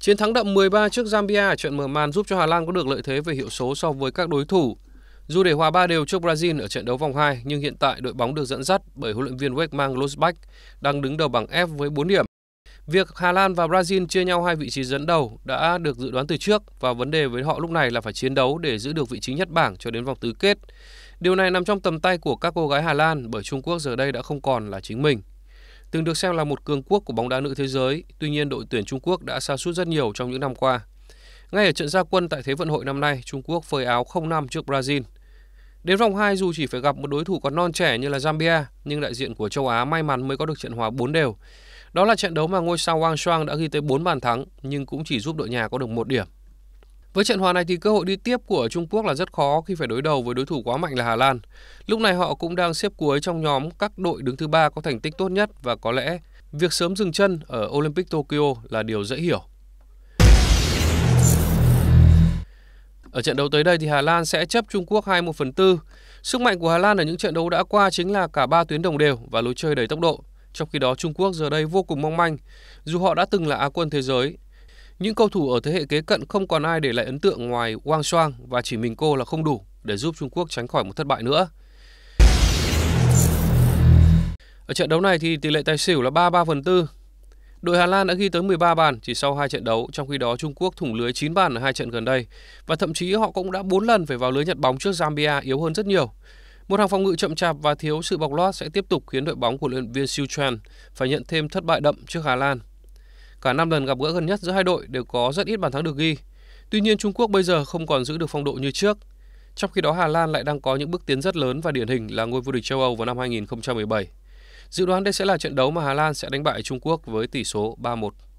Chiến thắng đậm 13 trước Zambia ở trận mở màn giúp cho Hà Lan có được lợi thế về hiệu số so với các đối thủ. Dù để hòa 3 đều trước Brazil ở trận đấu vòng 2, nhưng hiện tại đội bóng được dẫn dắt bởi huấn luyện viên Wegman Losbach đang đứng đầu bảng F với 4 điểm. Việc Hà Lan và Brazil chia nhau hai vị trí dẫn đầu đã được dự đoán từ trước và vấn đề với họ lúc này là phải chiến đấu để giữ được vị trí nhất bảng cho đến vòng tứ kết. Điều này nằm trong tầm tay của các cô gái Hà Lan bởi Trung Quốc giờ đây đã không còn là chính mình. Từng được xem là một cường quốc của bóng đá nữ thế giới, tuy nhiên đội tuyển Trung Quốc đã sa sút rất nhiều trong những năm qua. Ngay ở trận gia quân tại Thế vận hội năm nay, Trung Quốc phơi áo 0-5 trước Brazil. Đến vòng 2 dù chỉ phải gặp một đối thủ còn non trẻ như là Zambia, nhưng đại diện của châu Á may mắn mới có được trận hòa 4 đều. Đó là trận đấu mà ngôi sao Wang Shuang đã ghi tới 4 bàn thắng nhưng cũng chỉ giúp đội nhà có được một điểm. Với trận hòa này thì cơ hội đi tiếp của Trung Quốc là rất khó khi phải đối đầu với đối thủ quá mạnh là Hà Lan. Lúc này họ cũng đang xếp cuối trong nhóm các đội đứng thứ ba có thành tích tốt nhất và có lẽ việc sớm dừng chân ở Olympic Tokyo là điều dễ hiểu. Ở trận đấu tới đây thì Hà Lan sẽ chấp Trung Quốc 2 1 phần 4. Sức mạnh của Hà Lan ở những trận đấu đã qua chính là cả ba tuyến đồng đều và lối chơi đầy tốc độ. Trong khi đó Trung Quốc giờ đây vô cùng mong manh, dù họ đã từng là á quân thế giới những cầu thủ ở thế hệ kế cận không còn ai để lại ấn tượng ngoài Wang Shuang và chỉ mình cô là không đủ để giúp Trung Quốc tránh khỏi một thất bại nữa. Ở trận đấu này thì tỷ lệ tài xỉu là 33 phần 4. Đội Hà Lan đã ghi tới 13 bàn chỉ sau hai trận đấu, trong khi đó Trung Quốc thủng lưới 9 bàn ở hai trận gần đây và thậm chí họ cũng đã 4 lần phải vào lưới nhận bóng trước Zambia yếu hơn rất nhiều. Một hàng phòng ngự chậm chạp và thiếu sự bọc lót sẽ tiếp tục khiến đội bóng của luyện viên Siu Chuan phải nhận thêm thất bại đậm trước Hà Lan. Cả 5 lần gặp gỡ gần nhất giữa hai đội đều có rất ít bàn thắng được ghi. Tuy nhiên Trung Quốc bây giờ không còn giữ được phong độ như trước. Trong khi đó Hà Lan lại đang có những bước tiến rất lớn và điển hình là ngôi vô địch châu Âu vào năm 2017. Dự đoán đây sẽ là trận đấu mà Hà Lan sẽ đánh bại Trung Quốc với tỷ số 3-1.